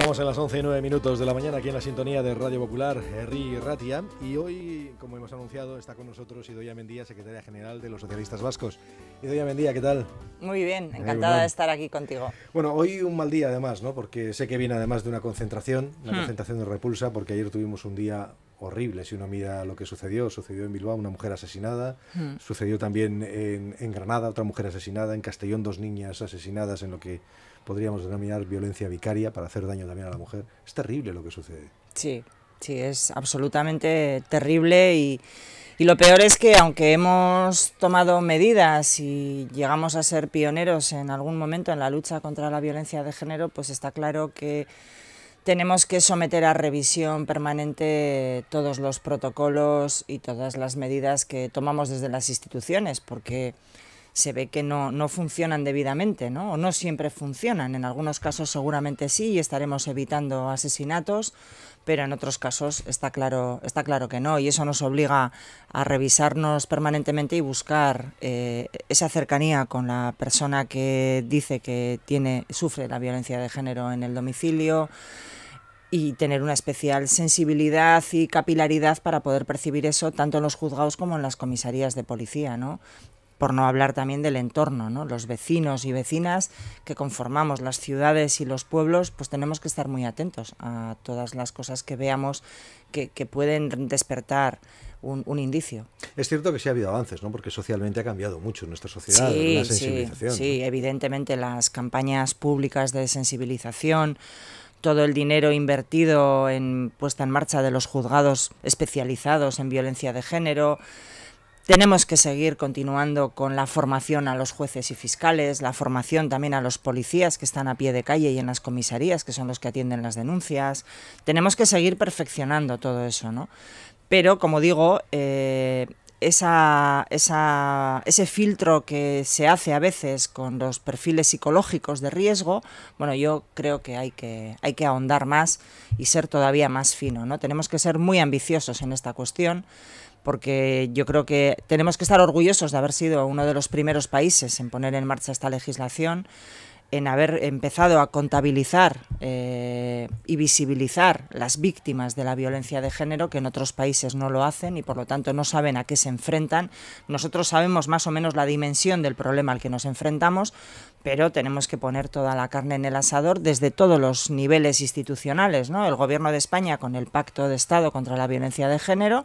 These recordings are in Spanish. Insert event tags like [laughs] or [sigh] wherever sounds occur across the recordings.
Estamos en las 11 y 9 minutos de la mañana aquí en la sintonía de Radio Popular, Herri Ratia. Y hoy, como hemos anunciado, está con nosotros Idoya Mendía, secretaria general de los socialistas vascos. Idoya Mendía, ¿qué tal? Muy bien, encantada de estar aquí contigo. Bueno, hoy un mal día además, ¿no? Porque sé que viene además de una concentración, una hmm. concentración de repulsa, porque ayer tuvimos un día horrible si uno mira lo que sucedió. Sucedió en Bilbao una mujer asesinada, hmm. sucedió también en, en, Granada otra mujer asesinada, en Castellón dos niñas asesinadas en lo que podríamos denominar violencia vicaria para hacer daño también a la mujer. Es terrible lo que sucede. Sí, sí, es absolutamente terrible y, y lo peor es que aunque hemos tomado medidas y llegamos a ser pioneros en algún momento en la lucha contra la violencia de género, pues está claro que tenemos que someter a revisión permanente todos los protocolos y todas las medidas que tomamos desde las instituciones, porque se ve que no, no funcionan debidamente, ¿no? O no siempre funcionan. En algunos casos seguramente sí y estaremos evitando asesinatos, pero en otros casos está claro, está claro que no. Y eso nos obliga a revisarnos permanentemente y buscar eh, esa cercanía con la persona que dice que tiene, sufre la violencia de género en el domicilio y tener una especial sensibilidad y capilaridad para poder percibir eso tanto en los juzgados como en las comisarías de policía, ¿no? por no hablar también del entorno, Los vecinos y vecinas que conformamos las ciudades y los pueblos, pues tenemos que estar muy atentos a todas las cosas que veamos que, pueden despertar un, indicio. Es cierto que sí ha habido avances, ¿no? porque socialmente ha cambiado mucho nuestra sociedad, sensibilización. sí, evidentemente las campañas públicas de sensibilización, todo el dinero invertido en puesta en marcha de los juzgados especializados en violencia de género, tenemos que seguir continuando con la formación a los jueces y fiscales, la formación también a los policías que están a pie de calle y en las comisarías, que son los que atienden las denuncias. Tenemos que seguir perfeccionando todo eso, ¿no? Pero, como digo, eh, esa, ese filtro que se hace a veces con los perfiles psicológicos de riesgo, bueno, yo creo que hay que, hay que ahondar más y ser todavía más fino, ¿no? Tenemos que ser muy ambiciosos en esta cuestión porque yo creo que tenemos que estar orgullosos de haber sido uno de los primeros países en poner en marcha esta legislación en haber empezado a contabilizar eh, y visibilizar las víctimas de la violencia de género, que en otros países no lo hacen y por lo tanto no saben a qué se enfrentan. Nosotros sabemos más o menos la dimensión del problema al que nos enfrentamos, pero tenemos que poner toda la carne en el asador desde todos los niveles institucionales. ¿no? El Gobierno de España con el Pacto de Estado contra la Violencia de Género,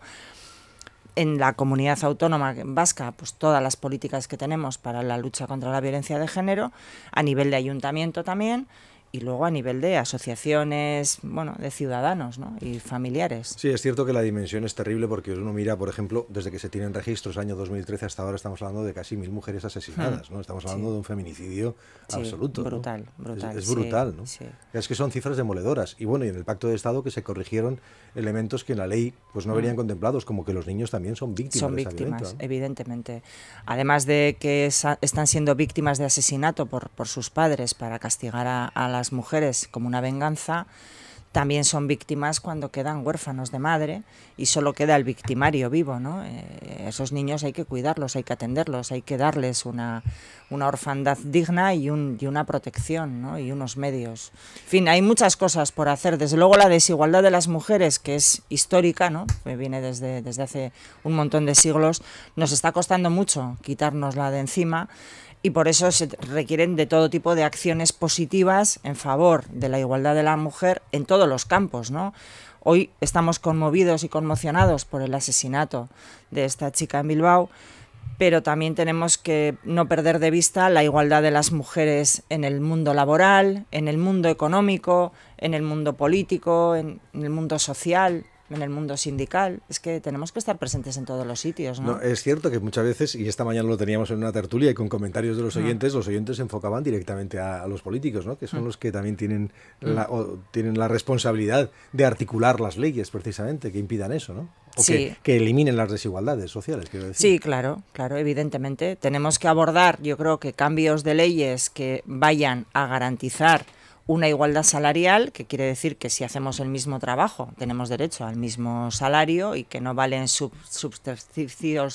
en la comunidad autónoma vasca, pues todas las políticas que tenemos para la lucha contra la violencia de género, a nivel de ayuntamiento también, y luego a nivel de asociaciones, bueno, de ciudadanos y familiares. Sí, es cierto que la dimensión es terrible porque uno mira, por ejemplo, desde que se tienen registros, año 2013 hasta ahora, estamos hablando de casi mil mujeres hmm, asesinadas, ¿no? Estamos hablando de un feminicidio absoluto. Brutal, brutal. Es, brutal, ¿no? Es que son cifras demoledoras. Y bueno, y en el Pacto de Estado que se corrigieron elementos que en la ley pues no hmm. verían contemplados, como que los niños también son víctimas. Son víctimas, evidentemente. Además de que están siendo víctimas de asesinato por, por sus padres para castigar a, a la las mujeres como una venganza, también son víctimas cuando quedan huérfanos de madre y solo queda el victimario vivo, eh, esos niños hay que cuidarlos, hay que atenderlos, hay que darles una, una orfandad digna y, una protección, Y unos medios. En fin, hay muchas cosas por hacer. Desde luego la desigualdad de las mujeres, que es histórica, viene desde, desde hace un montón de siglos, nos está costando mucho quitárnosla de encima y por eso se requieren de todo tipo de acciones positivas en favor de la igualdad de la mujer en todos los campos, ¿no? Hoy estamos conmovidos y conmocionados por el asesinato de esta chica en Bilbao, pero también tenemos que no perder de vista la igualdad de las mujeres en el mundo laboral, en el mundo económico, en el mundo político, en el mundo social, en el mundo sindical. Es que tenemos que estar presentes en todos los sitios. ¿no? es cierto que muchas veces, y esta mañana lo teníamos en una tertulia y con comentarios de los ah. oyentes, los oyentes se enfocaban directamente a, los políticos, ¿no? que son mm. los que también tienen, mm. la, tienen la responsabilidad de articular las leyes precisamente que impidan eso. ¿no? que, eliminen las desigualdades sociales, Sí, claro, claro, evidentemente. Tenemos que abordar, yo creo que cambios de leyes que vayan a garantizar una igualdad salarial, que quiere decir que si hacemos el mismo trabajo tenemos derecho al mismo salario y que no valen sub,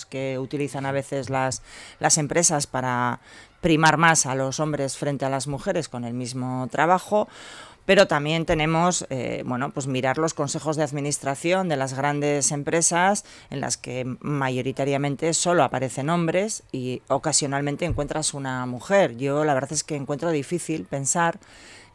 que utilizan a veces las, las empresas para primar más a los hombres frente a las mujeres con el mismo trabajo pero también tenemos, eh, bueno, pues mirar los consejos de administración de las grandes empresas en las que mayoritariamente solo aparecen hombres y ocasionalmente encuentras una mujer. Yo la verdad es que encuentro difícil pensar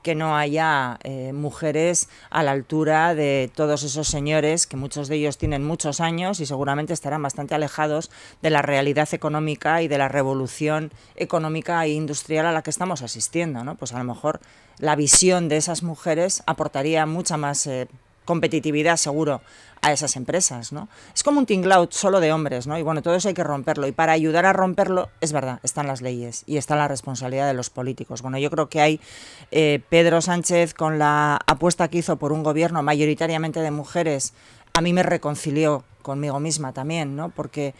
que no haya eh, mujeres a la altura de todos esos señores, que muchos de ellos tienen muchos años y seguramente estarán bastante alejados de la realidad económica y de la revolución económica e industrial a la que estamos asistiendo. ¿no? Pues a lo mejor la visión de esas mujeres aportaría mucha más... Eh, competitividad seguro a esas empresas, ¿no? Es como un tinglao solo de hombres, ¿no? Y bueno, todo eso hay que romperlo. Y para ayudar a romperlo, es verdad, están las leyes y está la responsabilidad de los políticos. Bueno, yo creo que hay eh, Pedro Sánchez con la apuesta que hizo por un gobierno mayoritariamente de mujeres, a mí me reconcilió conmigo misma también, ¿no? Porque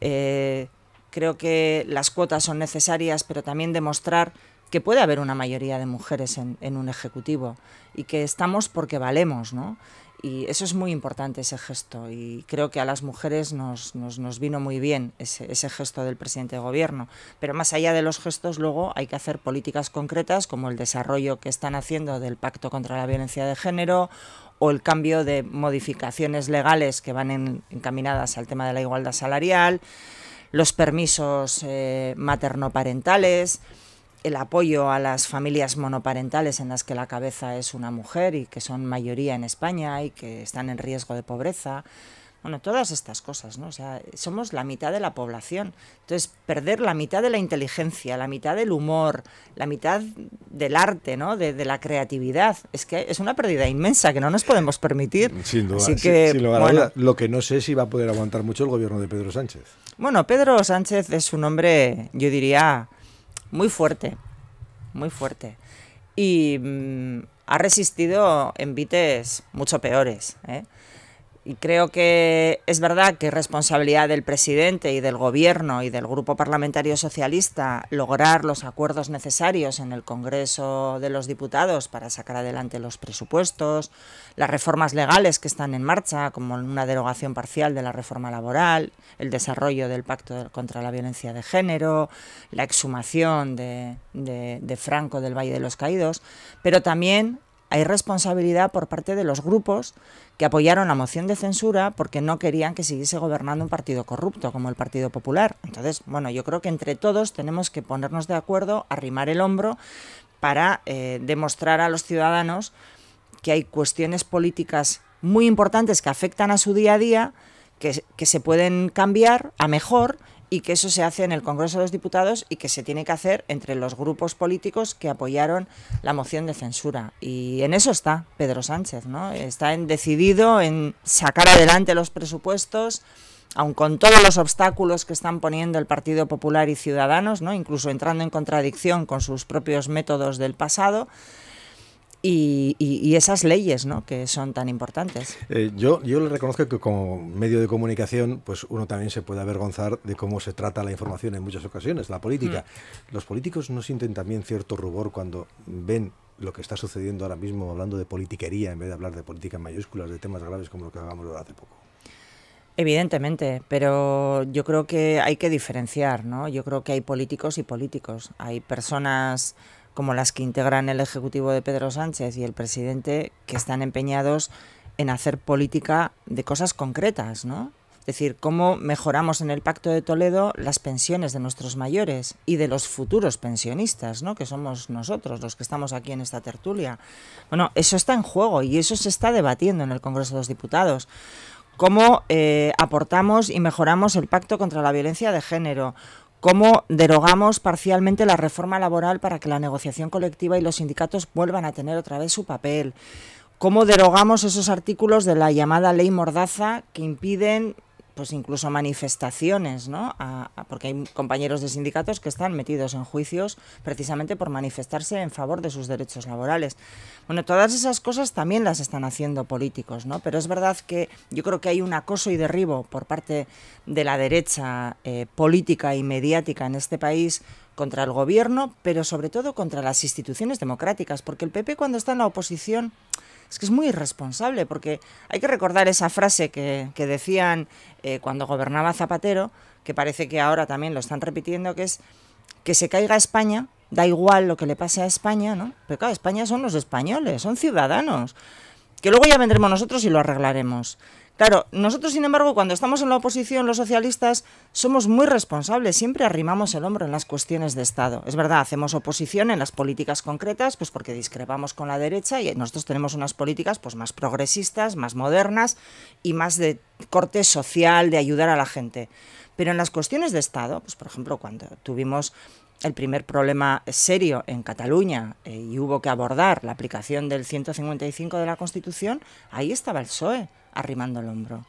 eh, creo que las cuotas son necesarias, pero también demostrar que puede haber una mayoría de mujeres en, un ejecutivo y que estamos porque valemos, ¿no? Y eso es muy importante, ese gesto. Y creo que a las mujeres nos, vino muy bien ese, gesto del presidente de gobierno. Pero más allá de los gestos, luego hay que hacer políticas concretas, como el desarrollo que están haciendo del Pacto contra la Violencia de Género o el cambio de modificaciones legales que van encaminadas al tema de la igualdad salarial, los permisos eh, materno-parentales el apoyo a las familias monoparentales en las que la cabeza es una mujer y que son mayoría en España y que están en riesgo de pobreza. Bueno, todas estas cosas, ¿no? O sea, somos la mitad de la población. Entonces, perder la mitad de la inteligencia, la mitad del humor, la mitad del arte, ¿no? De, la creatividad. Es que es una pérdida inmensa que no nos podemos permitir. [laughs] Sin duda, Así que, lo que no sé si va a poder aguantar mucho el gobierno de Pedro Sánchez. Bueno, Pedro Sánchez es un hombre, yo diría, muy fuerte, muy fuerte. Y mm, ha resistido envites mucho peores. ¿eh? y creo que es verdad que es responsabilidad del presidente y del gobierno y del grupo parlamentario socialista lograr los acuerdos necesarios en el Congreso de los Diputados para sacar adelante los presupuestos, las reformas legales que están en marcha, como una derogación parcial de la reforma laboral, el desarrollo del pacto contra la violencia de género, la exhumación de, de Franco del Valle de los Caídos, pero también hay responsabilidad por parte de los grupos que apoyaron la moción de censura porque no querían que siguiese gobernando un partido corrupto como el Partido Popular. Entonces, bueno, yo creo que entre todos tenemos que ponernos de acuerdo, arrimar el hombro para eh, demostrar a los ciudadanos que hay cuestiones políticas muy importantes que afectan a su día a día, que se pueden cambiar a mejor y que eso se hace en el Congreso de los Diputados y que se tiene que hacer entre los grupos políticos que apoyaron la moción de censura. Y en eso está Pedro Sánchez, ¿no? Está decidido en sacar adelante los presupuestos, aun con todos los obstáculos que están poniendo el Partido Popular y Ciudadanos, ¿no? incluso entrando en contradicción con sus propios métodos del pasado, y, esas leyes que son tan importantes. Eh, yo, yo le reconozco que como medio de comunicación, pues uno también se puede avergonzar de cómo se trata la información en muchas ocasiones, la política. Mm. Los políticos no sienten también cierto rubor cuando ven lo que está sucediendo ahora mismo hablando de politiquería en vez de hablar de política en mayúsculas, de temas graves como lo que hablábamos hace poco. Evidentemente, pero yo creo que hay que diferenciar, ¿no? Yo creo que hay políticos y políticos. Hay personas como las que integran el Ejecutivo de Pedro Sánchez y el presidente, que están empeñados en hacer política de cosas concretas, ¿no? Es decir, cómo mejoramos en el Pacto de Toledo las pensiones de nuestros mayores y de los futuros pensionistas, ¿no? que somos nosotros los que estamos aquí en esta tertulia. Bueno, eso está en juego y eso se está debatiendo en el Congreso de los Diputados. Cómo eh, aportamos y mejoramos el pacto contra la violencia de género, cómo derogamos parcialmente la reforma laboral para que la negociación colectiva y los sindicatos vuelvan a tener otra vez su papel, cómo derogamos esos artículos de la llamada ley Mordaza que impiden pues incluso manifestaciones, ¿no? porque hay compañeros de sindicatos que están metidos en juicios precisamente por manifestarse en favor de sus derechos laborales. Bueno, todas esas cosas también las están haciendo políticos, ¿no? Pero es verdad que yo creo que hay un acoso y derribo por parte de la derecha eh, política y mediática en este país contra el gobierno, pero sobre todo contra las instituciones democráticas, porque el PP cuando está en la oposición es que es muy irresponsable, porque hay que recordar esa frase que, decían eh, cuando gobernaba Zapatero, que parece que ahora también lo están repitiendo, que es que se caiga España, da igual lo que le pase a España, ¿no? Pero claro, España son los españoles, son ciudadanos, que luego ya vendremos nosotros y lo arreglaremos. Claro, nosotros, sin embargo, cuando estamos en la oposición, los socialistas, somos muy responsables, siempre arrimamos el hombro en las cuestiones de Estado. Es verdad, hacemos oposición en las políticas concretas, pues porque discrepamos con la derecha y nosotros tenemos unas políticas pues más progresistas, más modernas y más de corte social, de ayudar a la gente. Pero en las cuestiones de Estado, pues por ejemplo, cuando tuvimos el primer problema serio en Cataluña eh, y hubo que abordar la aplicación del 155 de la Constitución, ahí estaba el PSOE arrimando el hombro.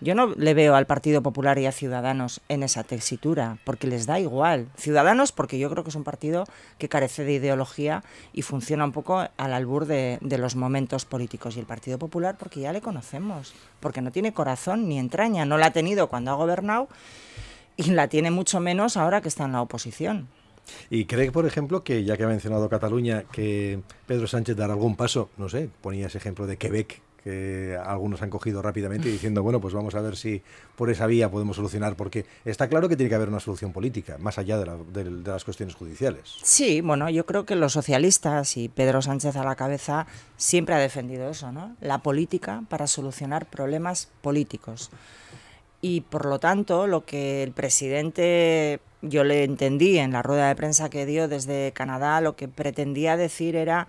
Yo no le veo al Partido Popular y a Ciudadanos en esa textura porque les da igual. Ciudadanos, porque yo creo que es un partido que carece de ideología y funciona un poco al albur de, de, los momentos políticos. Y el Partido Popular, porque ya le conocemos, porque no tiene corazón ni entraña, no la ha tenido cuando ha gobernado y la tiene mucho menos ahora que está en la oposición. ¿Y cree, por ejemplo, que ya que ha mencionado Cataluña, que Pedro Sánchez dará algún paso, no sé, ponía ese ejemplo de Quebec, que algunos han cogido rápidamente diciendo, bueno, pues vamos a ver si por esa vía podemos solucionar, porque está claro que tiene que haber una solución política, más allá de, de las cuestiones judiciales. Sí, bueno, yo creo que los socialistas y Pedro Sánchez a la cabeza siempre ha defendido eso, ¿no? La política para solucionar problemas políticos. Y por lo tanto, lo que el presidente, yo le entendí en la rueda de prensa que dio desde Canadá, lo que pretendía decir era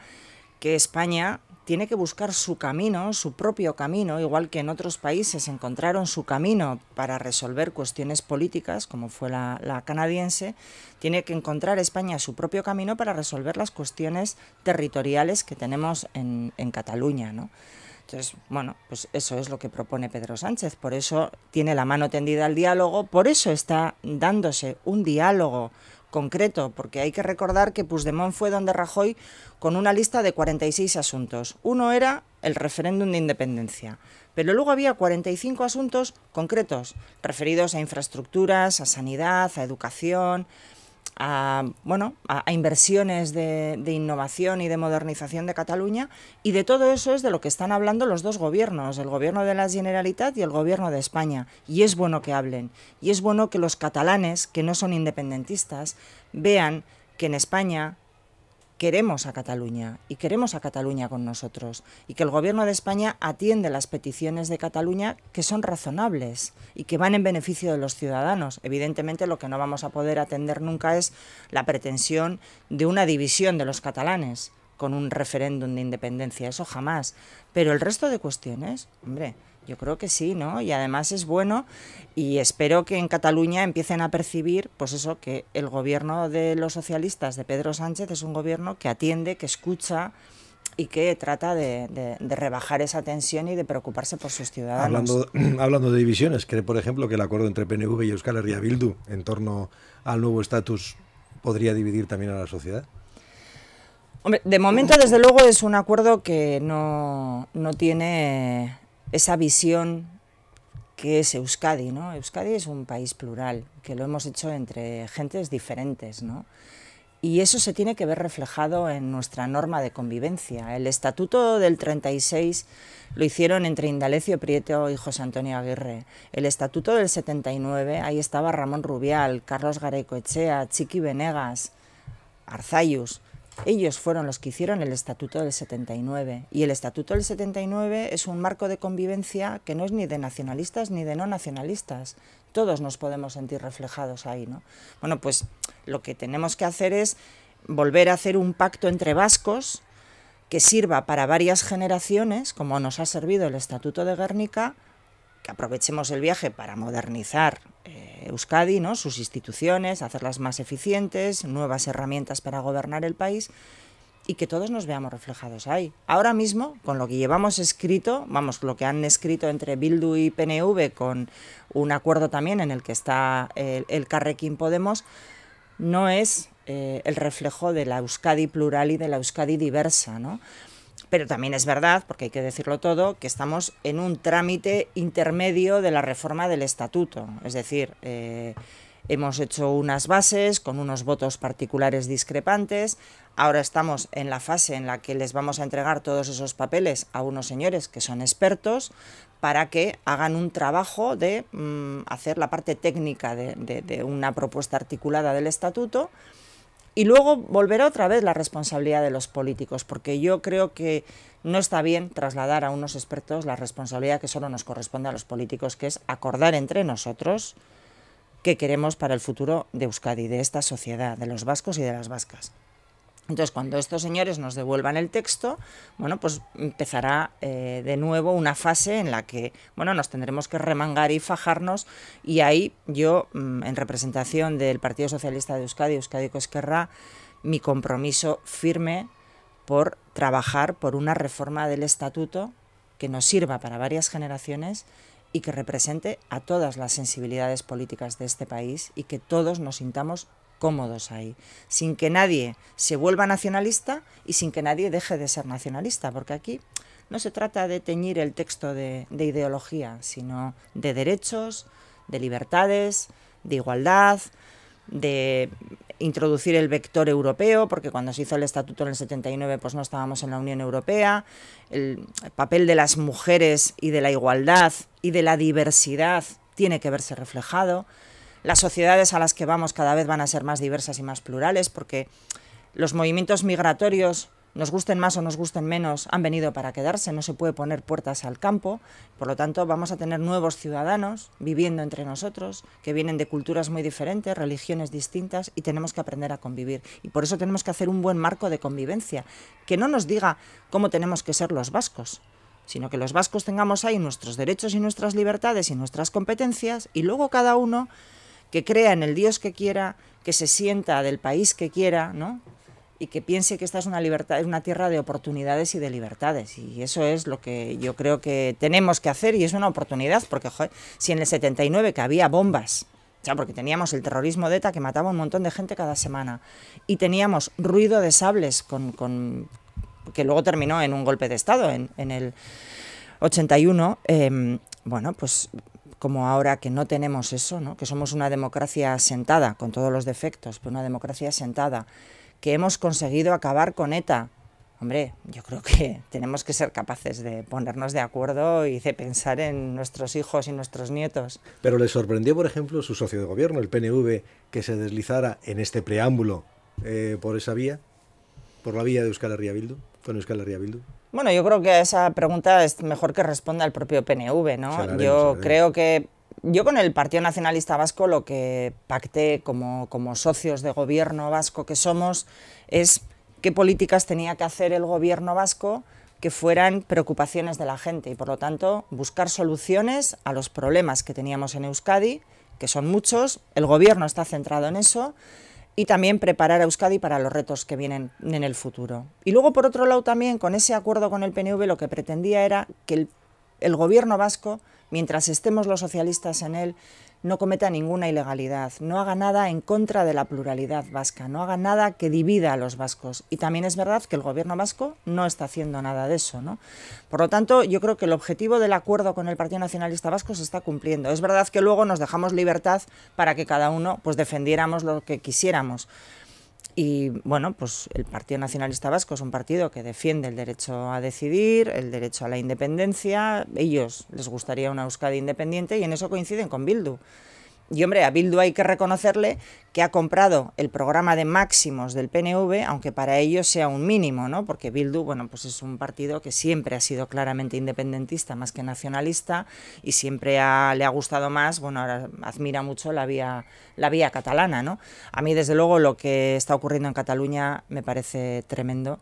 que España tiene que buscar su camino, su propio camino, igual que en otros países encontraron su camino para resolver cuestiones políticas, como fue la, canadiense, tiene que encontrar España su propio camino para resolver las cuestiones territoriales que tenemos en, Cataluña, Entonces, bueno, pues eso es lo que propone Pedro Sánchez, por eso tiene la mano tendida al diálogo, por eso está dándose un diálogo concreto, porque hay que recordar que Puigdemont fue donde Rajoy con una lista de 46 asuntos. Uno era el referéndum de independencia, pero luego había 45 asuntos concretos, referidos a infraestructuras, a sanidad, a educación, a, bueno, a, inversiones de, de, innovación y de modernización de Cataluña. Y de todo eso es de lo que están hablando los dos gobiernos, el gobierno de la Generalitat y el gobierno de España. Y es bueno que hablen. Y es bueno que los catalanes, que no son independentistas, vean que en España queremos a Cataluña y queremos a Cataluña con nosotros y que el Gobierno de España atiende las peticiones de Cataluña que son razonables y que van en beneficio de los ciudadanos. Evidentemente lo que no vamos a poder atender nunca es la pretensión de una división de los catalanes con un referéndum de independencia, eso jamás. Pero el resto de cuestiones, hombre, yo creo que sí, ¿no? Y además es bueno y espero que en Cataluña empiecen a percibir, pues eso, que el gobierno de los socialistas, de Pedro Sánchez, es un gobierno que atiende, que escucha y que trata de, rebajar esa tensión y de preocuparse por sus ciudadanos. Hablando, de [clears throat] divisiones, cree, por ejemplo, que el acuerdo entre PNV y Euskal Herria Bildu en torno al nuevo estatus podría dividir también a la sociedad? Hombre, de momento, desde luego, es un acuerdo que no, no tiene esa visión que es Euskadi, ¿no? Euskadi es un país plural, que lo hemos hecho entre gentes diferentes, ¿no? Y eso se tiene que ver reflejado en nuestra norma de convivencia. El Estatuto del 36 lo hicieron entre Indalecio Prieto y José Antonio Aguirre. El Estatuto del 79, ahí estaba Ramón Rubial, Carlos Echea, Chiqui Venegas, Arzayus. Ellos fueron los que hicieron el Estatuto del 79 y el Estatuto del 79 es un marco de convivencia que no es ni de nacionalistas ni de no nacionalistas. Todos nos podemos sentir reflejados ahí, ¿no? Bueno, pues lo que tenemos que hacer es volver a hacer un pacto entre vascos que sirva para varias generaciones, como nos ha servido el Estatuto de Guernica, que aprovechemos el viaje para modernizar eh, Euskadi, ¿no? sus instituciones, hacerlas más eficientes, nuevas herramientas para gobernar el país y que todos nos veamos reflejados ahí. Ahora mismo, con lo que llevamos escrito, vamos, lo que han escrito entre Bildu y PNV, con un acuerdo también en el que está eh, el, Carrequín Podemos, no es eh, el reflejo de la Euskadi plural y de la Euskadi diversa, ¿no? Pero también es verdad, porque hay que decirlo todo, que estamos en un trámite intermedio de la reforma del estatuto. Es decir, eh, hemos hecho unas bases con unos votos particulares discrepantes. Ahora estamos en la fase en la que les vamos a entregar todos esos papeles a unos señores que son expertos para que hagan un trabajo de mm, hacer la parte técnica de una propuesta articulada del estatuto y luego volverá otra vez la responsabilidad de los políticos, porque yo creo que no está bien trasladar a unos expertos la responsabilidad que solo nos corresponde a los políticos, que es acordar entre nosotros qué queremos para el futuro de Euskadi, de esta sociedad, de los vascos y de las vascas. Entonces, cuando estos señores nos devuelvan el texto, bueno, pues empezará eh, de nuevo una fase en la que, bueno, nos tendremos que remangar y fajarnos. Y ahí yo, mm, en representación del Partido Socialista de Euskadi, Euskadi Coesquerra, mi compromiso firme por trabajar por una reforma del estatuto que nos sirva para varias generaciones y que represente a todas las sensibilidades políticas de este país y que todos nos sintamos cómodos ahí, sin que nadie se vuelva nacionalista y sin que nadie deje de ser nacionalista, porque aquí no se trata de teñir el texto de, ideología, sino de derechos, de libertades, de igualdad, de introducir el vector europeo, porque cuando se hizo el estatuto en el 79 pues no estábamos en la Unión Europea, el papel de las mujeres y de la igualdad y de la diversidad tiene que verse reflejado. Las sociedades a las que vamos cada vez van a ser más diversas y más plurales porque los movimientos migratorios nos gusten más o nos gusten menos, han venido para quedarse, no se puede poner puertas al campo, por lo tanto vamos a tener nuevos ciudadanos viviendo entre nosotros, que vienen de culturas muy diferentes, religiones distintas, y tenemos que aprender a convivir. Y por eso tenemos que hacer un buen marco de convivencia, que no nos diga cómo tenemos que ser los vascos, sino que los vascos tengamos ahí nuestros derechos y nuestras libertades y nuestras competencias, y luego cada uno que crea en el Dios que quiera, que se sienta del país que quiera, ¿no? Y que piense que esta es una libertad, es una tierra de oportunidades y de libertades. Y eso es lo que yo creo que tenemos que hacer y es una oportunidad, porque si en el 79 que había bombas, ya porque teníamos el terrorismo de ETA que mataba un montón de gente cada semana y teníamos ruido de sables con, que luego terminó en un golpe de Estado en, el 81, em, bueno, pues como ahora que no tenemos eso, ¿no? que somos una democracia sentada, con todos los defectos, pero una democracia sentada, que hemos conseguido acabar con ETA. Hombre, yo creo que [laughs] tenemos que ser capaces de ponernos de acuerdo y de pensar en nuestros hijos y nuestros nietos. Pero le sorprendió, por ejemplo, su socio de gobierno, el PNV, que se deslizara en este preámbulo eh, por esa vía, por la vía de Euskal Herria Bildu, con Euskal Herria bueno, yo creo que a esa pregunta es mejor que responda el propio PNV, ¿no? yo creo que yo con el Partido Nacionalista Vasco lo que pacté como, como socios de gobierno vasco que somos es qué políticas tenía que hacer el gobierno vasco que fueran preocupaciones de la gente y por lo tanto buscar soluciones a los problemas que teníamos en Euskadi, que son muchos, el gobierno está centrado en eso y también preparar a Euskadi para los retos que vienen en el futuro. Y luego, por otro lado, también con ese acuerdo con el PNV lo que pretendía era que el, el gobierno vasco mientras estemos los socialistas en él, no cometa ninguna ilegalidad, no haga nada en contra de la pluralidad vasca, no haga nada que divida a los vascos. Y también es verdad que el gobierno vasco no está haciendo nada de eso. ¿no? Por lo tanto, yo creo que el objetivo del acuerdo con el Partido Nacionalista Vasco se está cumpliendo. Es verdad que luego nos dejamos libertad para que cada uno pues, defendiéramos lo que quisiéramos. Y bueno, pues el Partido Nacionalista Vasco es un partido que defiende el derecho a decidir, el derecho a la independencia. Ellos les gustaría una Euskadi independiente y en eso coinciden con Bildu. Y hombre, a Bildu hay que reconocerle que ha comprado el programa de máximos del PNV, aunque para ellos sea un mínimo, ¿no? Porque Bildu, bueno, pues es un partido que siempre ha sido claramente independentista más que nacionalista y siempre le ha gustado más, bueno, ahora admira mucho la vía, la vía catalana, ¿no? A mí, desde luego, lo que está ocurriendo en Cataluña me parece tremendo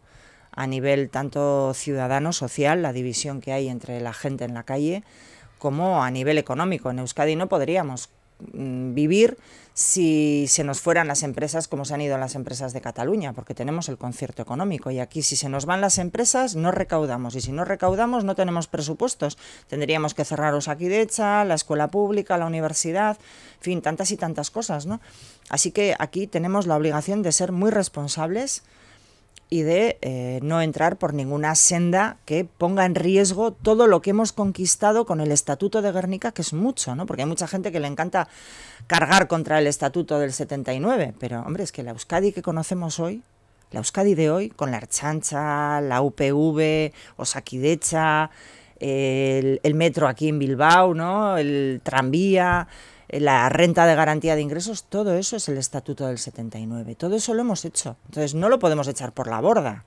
a nivel tanto ciudadano, social, la división que hay entre la gente en la calle, como a nivel económico. En Euskadi no podríamos Mm, vivir si se nos fueran las empresas como se han ido las empresas de Cataluña, porque tenemos el concierto económico y aquí si se nos van las empresas no recaudamos y si no recaudamos no tenemos presupuestos. Tendríamos que cerraros aquí de hecha, la escuela pública, la universidad, en fin, tantas y tantas cosas, ¿no? Así que aquí tenemos la obligación de ser muy responsables y de eh, no entrar por ninguna senda que ponga en riesgo todo lo que hemos conquistado con el Estatuto de Guernica, que es mucho, ¿no? Porque hay mucha gente que le encanta cargar contra el Estatuto del 79, pero hombre, es que la Euskadi que conocemos hoy, la Euskadi de hoy, con la Archancha, la UPV, Osakidecha, el, el metro aquí en Bilbao, ¿no? El tranvía, eh, la renta de garantía de ingresos, todo eso es el estatuto del 79, todo eso lo hemos hecho. Entonces no lo podemos echar por la borda.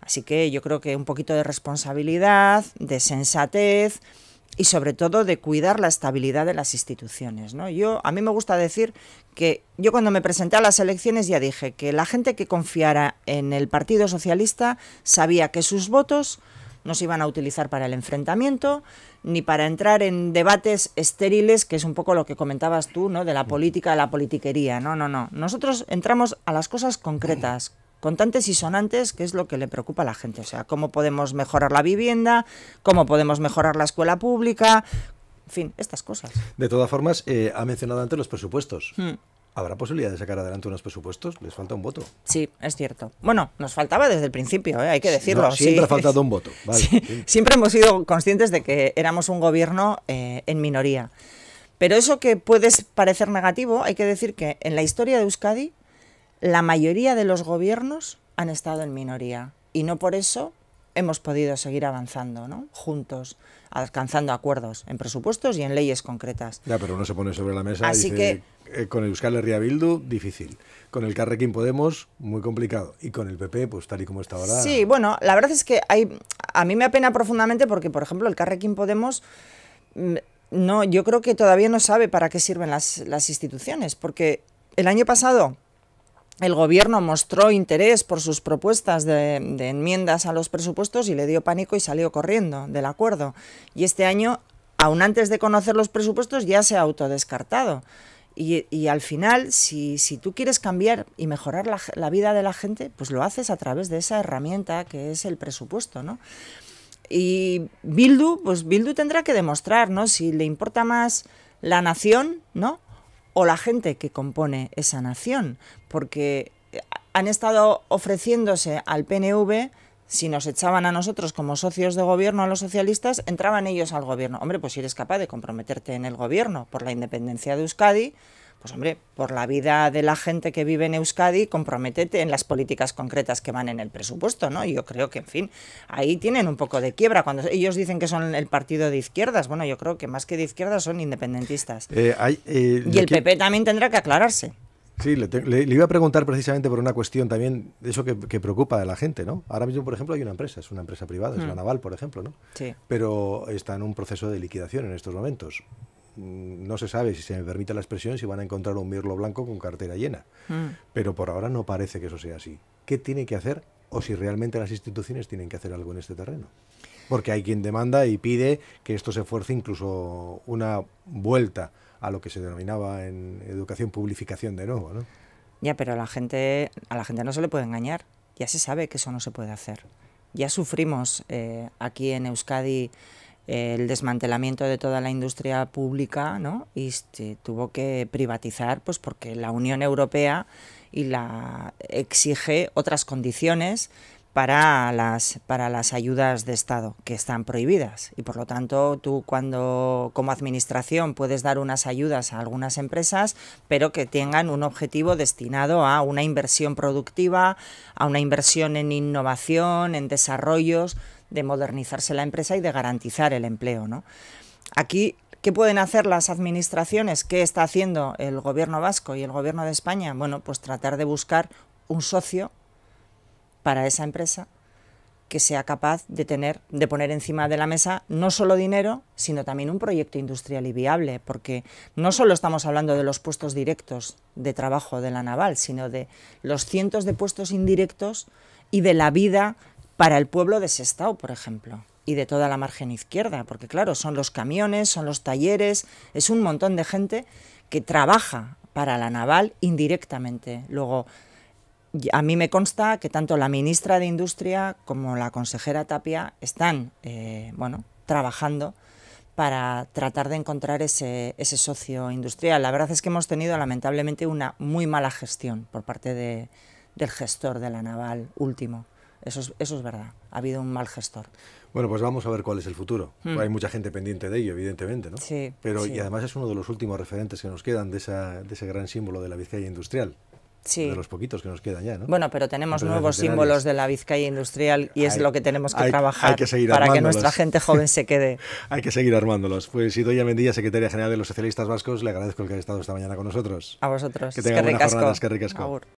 Así que yo creo que un poquito de responsabilidad, de sensatez y sobre todo de cuidar la estabilidad de las instituciones, ¿no? Yo a mí me gusta decir que yo cuando me presenté a las elecciones ya dije que la gente que confiara en el Partido Socialista sabía que sus votos no se iban a utilizar para el enfrentamiento ni para entrar en debates estériles, que es un poco lo que comentabas tú, ¿no? De la política de la politiquería. No, no, no. Nosotros entramos a las cosas concretas, contantes y sonantes, que es lo que le preocupa a la gente. O sea, cómo podemos mejorar la vivienda, cómo podemos mejorar la escuela pública, en fin, estas cosas. De todas formas, eh, ha mencionado antes los presupuestos. Mm. ¿Habrá posibilidad de sacar adelante unos presupuestos? Les falta un voto. Sí, es cierto. Bueno, nos faltaba desde el principio, ¿eh? hay que decirlo. siempre ha faltado un voto. [laughs] Siempre hemos sido conscientes de que éramos un gobierno eh, en minoría. Pero eso que puede parecer negativo, hay que decir que en la historia de Euskadi, la mayoría de los gobiernos han estado en minoría. Y no por eso hemos podido seguir avanzando ¿no? juntos, alcanzando acuerdos en presupuestos y en leyes concretas. Ya, pero uno se pone sobre la mesa Así y dice, que, eh, con el Euskal Herria Bildu, difícil. Con el Carrequín Podemos, muy complicado. Y con el PP, pues tal y como está ahora... Sí, bueno, la verdad es que hay, a mí me apena profundamente porque, por ejemplo, el Carrequín Podemos... Mm, no, yo creo que todavía no sabe para qué sirven las, las instituciones, porque el año pasado el gobierno mostró interés por sus propuestas de, enmiendas a los presupuestos y le dio pánico y salió corriendo del acuerdo. Y este año, aún antes de conocer los presupuestos, ya se ha autodescartado. Y, al final, si, tú quieres cambiar y mejorar la, vida de la gente, pues lo haces a través de esa herramienta que es el presupuesto, ¿no? Y Bildu, pues Bildu tendrá que demostrar, Si le importa más la nación, ¿no? o la gente que compone esa nación, porque eh, han estado ofreciéndose al PNV si nos echaban a nosotros como socios de gobierno a los socialistas, entraban ellos al gobierno. Hombre, pues si eres capaz de comprometerte en el gobierno por la independencia de Euskadi, pues hombre, por la vida de la gente que vive en Euskadi, comprométete en las políticas concretas que van en el presupuesto, ¿no? Yo creo que, en fin, ahí tienen un poco de quiebra. Cuando ellos dicen que son el partido de izquierdas, bueno, yo creo que más que de izquierdas son independentistas. Eh, eh, y el PP también tendrá que aclararse. Sí, le, iba a preguntar precisamente por una cuestión también, eso que, preocupa a la gente, ¿no? Ahora mismo, por ejemplo, hay una empresa, es una empresa privada, es la mm. Naval, por ejemplo, ¿no? Sí. Pero está en un proceso de liquidación en estos momentos. Mm, no se sabe, si se me permite la expresión, si van a encontrar un mirlo blanco con cartera llena. Mm. Pero por ahora no parece que eso sea así. ¿Qué tiene que hacer o si realmente las instituciones tienen que hacer algo en este terreno? Porque hay quien demanda y pide que esto se fuerce incluso una vuelta a lo que se denominaba en educación ...publicación de nuevo. ¿no? Ya, pero a la, gente, a la gente no se le puede engañar. Ya se sabe que eso no se puede hacer. Ya sufrimos eh, aquí en Euskadi el desmantelamiento de toda la industria pública ¿no? y tuvo que privatizar pues porque la Unión Europea y la exige otras condiciones para las, para las ayudas de Estado que están prohibidas y por lo tanto tú cuando como administración puedes dar unas ayudas a algunas empresas pero que tengan un objetivo destinado a una inversión productiva, a una inversión en innovación, en desarrollos, de modernizarse la empresa y de garantizar el empleo. ¿no? Aquí, ¿qué pueden hacer las administraciones? ¿Qué está haciendo el gobierno vasco y el gobierno de España? Bueno, pues tratar de buscar un socio para esa empresa que sea capaz de tener, de poner encima de la mesa no solo dinero, sino también un proyecto industrial y viable, porque no solo estamos hablando de los puestos directos de trabajo de la naval, sino de los cientos de puestos indirectos y de la vida para el pueblo de Sestao, por ejemplo, y de toda la margen izquierda, porque claro, son los camiones, son los talleres, es un montón de gente que trabaja para la naval indirectamente. Luego, a mí me consta que tanto la ministra de Industria como la consejera Tapia están, eh, bueno, trabajando para tratar de encontrar ese, socio industrial. La verdad es que hemos tenido lamentablemente una muy mala gestión por parte del gestor de la naval último. Eso es, verdad. Ha habido un mal gestor. Bueno, pues vamos a ver cuál es el futuro. Hmm. Hay mucha gente pendiente de ello, evidentemente, ¿no? Sí. Pero, Y además es uno de los últimos referentes que nos quedan de, ese gran símbolo de la Vizcaya industrial. Sí. de los poquitos que nos quedan ya, ¿no? Bueno, pero tenemos nuevos símbolos de la Vizcaya industrial y es lo que tenemos que trabajar que seguir para que nuestra gente joven se quede. [laughs] hay que seguir armándolos. Pues Idoya Mendilla, secretaria general de los socialistas vascos, le agradezco el que haya estado esta mañana con nosotros. A vosotros. Que jornada, es que ricasco.